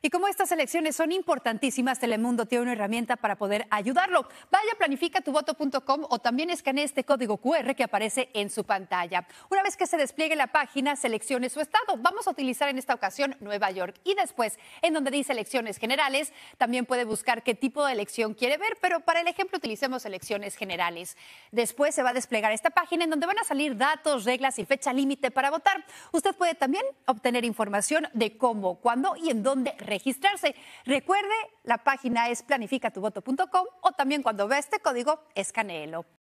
Y como estas elecciones son importantísimas, Telemundo tiene una herramienta para poder ayudarlo. Vaya a planificatuvoto.com o también escanee este código QR que aparece en su pantalla. Una vez que se despliegue la página, seleccione su estado. Vamos a utilizar en esta ocasión Nueva York. Y después, en donde dice elecciones generales, también puede buscar qué tipo de elección quiere ver, pero para el ejemplo utilicemos elecciones generales. Después se va a desplegar esta página en donde van a salir datos, reglas y fecha límite para votar. Usted puede también obtener información de cómo, cuándo y en dónde registrarse. Recuerde, la página es planificatuvoto.com o también cuando ve este código, escaneelo.